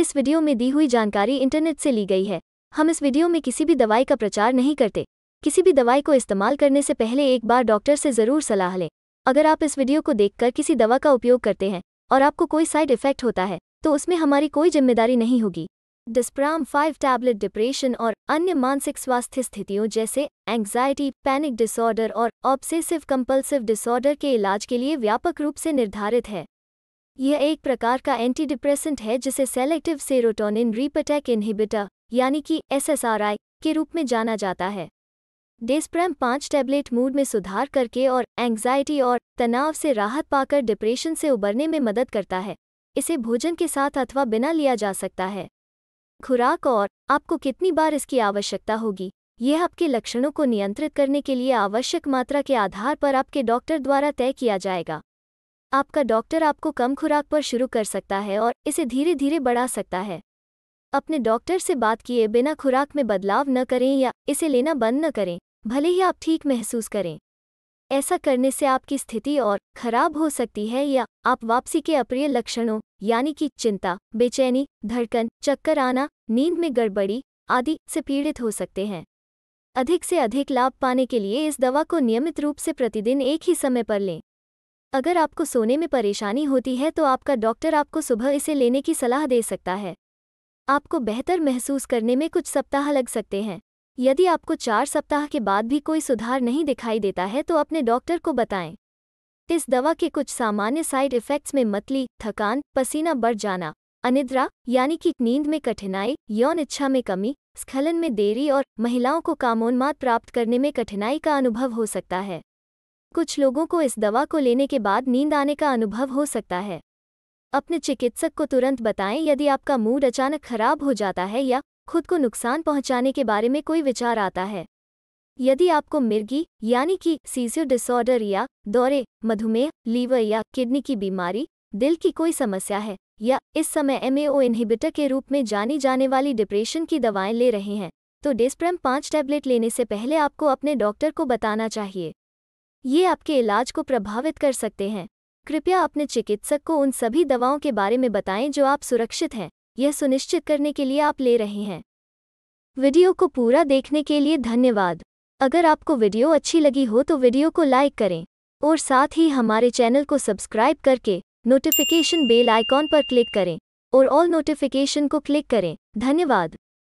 इस वीडियो में दी हुई जानकारी इंटरनेट से ली गई है हम इस वीडियो में किसी भी दवाई का प्रचार नहीं करते किसी भी दवाई को इस्तेमाल करने से पहले एक बार डॉक्टर से ज़रूर सलाह लें अगर आप इस वीडियो को देखकर किसी दवा का उपयोग करते हैं और आपको कोई साइड इफेक्ट होता है तो उसमें हमारी कोई जिम्मेदारी नहीं होगी डिस्प्राम फाइव टैबलेट डिप्रेशन और अन्य मानसिक स्वास्थ्य स्थितियों जैसे एंग्जाइटी पैनिक डिसऑर्डर और ऑब्सेसिव कंपल्सिव डिसऑर्डर के इलाज के लिए व्यापक रूप से निर्धारित है यह एक प्रकार का एंटी डिप्रेसेंट है जिसे सेलेक्टिव सेरोटोनिन रीपटैक इनहिबिटर यानी कि एसएसआरआई के रूप में जाना जाता है डेस्प्रैम पाँच टैबलेट मूड में सुधार करके और एंग्जाइटी और तनाव से राहत पाकर डिप्रेशन से उबरने में मदद करता है इसे भोजन के साथ अथवा बिना लिया जा सकता है खुराक और आपको कितनी बार इसकी आवश्यकता होगी यह आपके लक्षणों को नियंत्रित करने के लिए आवश्यक मात्रा के आधार पर आपके डॉक्टर द्वारा तय किया जाएगा आपका डॉक्टर आपको कम खुराक पर शुरू कर सकता है और इसे धीरे धीरे बढ़ा सकता है अपने डॉक्टर से बात किए बिना खुराक में बदलाव न करें या इसे लेना बंद न करें भले ही आप ठीक महसूस करें ऐसा करने से आपकी स्थिति और खराब हो सकती है या आप वापसी के अप्रिय लक्षणों यानी कि चिंता बेचैनी धड़कन चक्कर आना नींद में गड़बड़ी आदि से पीड़ित हो सकते हैं अधिक से अधिक लाभ पाने के लिए इस दवा को नियमित रूप से प्रतिदिन एक ही समय पर लें अगर आपको सोने में परेशानी होती है तो आपका डॉक्टर आपको सुबह इसे लेने की सलाह दे सकता है आपको बेहतर महसूस करने में कुछ सप्ताह लग सकते हैं यदि आपको चार सप्ताह के बाद भी कोई सुधार नहीं दिखाई देता है तो अपने डॉक्टर को बताएं इस दवा के कुछ सामान्य साइड इफ़ेक्ट्स में मतली थकान पसीना बढ़ जाना अनिद्रा यानी कि नींद में कठिनाई यौन इच्छा में कमी स्खलन में देरी और महिलाओं को कामोन्माद प्राप्त करने में कठिनाई का अनुभव हो सकता है कुछ लोगों को इस दवा को लेने के बाद नींद आने का अनुभव हो सकता है अपने चिकित्सक को तुरंत बताएं यदि आपका मूड अचानक खराब हो जाता है या खुद को नुकसान पहुंचाने के बारे में कोई विचार आता है यदि आपको मिर्गी यानी कि सीजर डिसऑर्डर या दौरे मधुमेह लीवर या किडनी की बीमारी दिल की कोई समस्या है या इस समय एमएओ इन्हिबिटर के रूप में जानी जाने वाली डिप्रेशन की दवाएं ले रहे हैं तो डिस्प्रेम पाँच टैबलेट लेने से पहले आपको अपने डॉक्टर को बताना चाहिए ये आपके इलाज को प्रभावित कर सकते हैं कृपया अपने चिकित्सक को उन सभी दवाओं के बारे में बताएं जो आप सुरक्षित हैं यह सुनिश्चित करने के लिए आप ले रहे हैं वीडियो को पूरा देखने के लिए धन्यवाद अगर आपको वीडियो अच्छी लगी हो तो वीडियो को लाइक करें और साथ ही हमारे चैनल को सब्सक्राइब करके नोटिफिकेशन बेल आइकॉन पर क्लिक करें और ऑल नोटिफिकेशन को क्लिक करें धन्यवाद